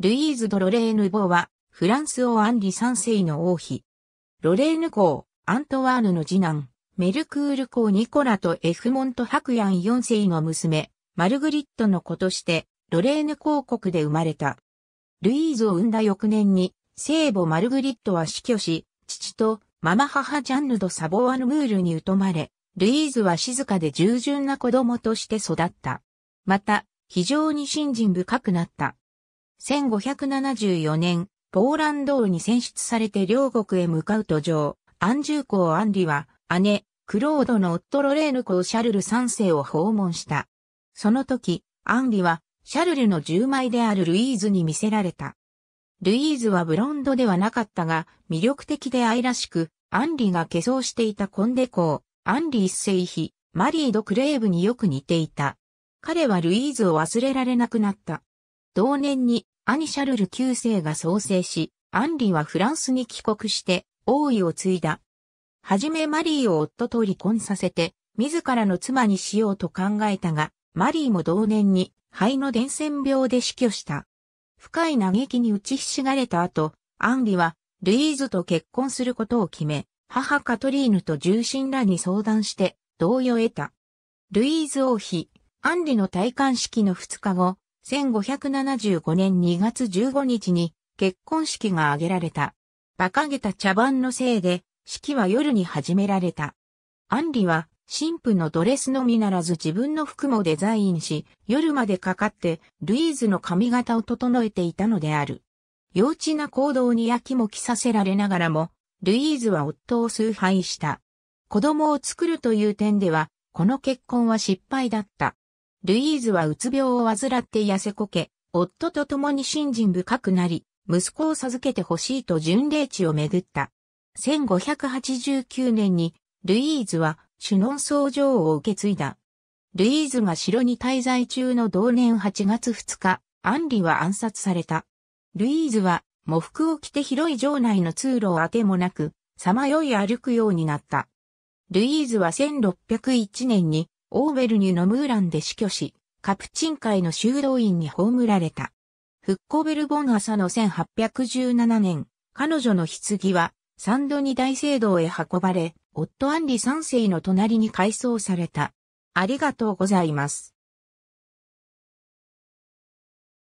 ルイーズ・ド・ロレーヌ・ボーは、フランス王アンリ三世の王妃。ロレーヌ公、アントワーヌの次男、メルクール公ニコラとエフモント・ハクヤン四世の娘、マルグリットの子として、ロレーヌ公国で生まれた。ルイーズを生んだ翌年に、聖母マルグリットは死去し、父とママ母ジャンヌ・ド・サボワヌ・ムールに疎まれ、ルイーズは静かで従順な子供として育った。また、非常に信心深くなった。1574年、ポーランド王に選出されて両国へ向かう途上、アンジュー公アンリは、姉、クロードの夫ロレーヌ公シャルル3世を訪問した。その時、アンリは、シャルルの10枚であるルイーズに見せられた。ルイーズはブロンドではなかったが、魅力的で愛らしく、アンリが化粧していたコンデ公、アンリ一世妃、マリード・クレーブによく似ていた。彼はルイーズを忘れられなくなった。同年に兄シャルル九世が創生し、アンリはフランスに帰国して王位を継いだ。はじめマリーを夫と離婚させて、自らの妻にしようと考えたが、マリーも同年に肺の伝染病で死去した。深い嘆きに打ちひしがれた後、アンリはルイーズと結婚することを決め、母カトリーヌと重臣らに相談して同意を得た。ルイーズ王妃、アンリの戴冠式の2日後、1575年2月15日に結婚式が挙げられた。馬鹿げた茶番のせいで、式は夜に始められた。アンリは、神父のドレスのみならず自分の服もデザインし、夜までかかって、ルイーズの髪型を整えていたのである。幼稚な行動にやきもきさせられながらも、ルイーズは夫を崇拝した。子供を作るという点では、この結婚は失敗だった。ルイーズはうつ病を患って痩せこけ、夫と共に信心深くなり、息子を授けてほしいと巡礼地を巡った。1589年に、ルイーズは、シュノン僧女王を受け継いだ。ルイーズが城に滞在中の同年8月2日、アンリは暗殺された。ルイーズは、喪服を着て広い城内の通路をあてもなく、さまよい歩くようになった。ルイーズは1601年にオーベルニュのムーランで死去し、カプチン会の修道院に葬られた。フッコベル・ボン朝の1817年、彼女の棺は、サンドニ大聖堂へ運ばれ、夫アンリ3世の隣に改装された。ありがとうございます。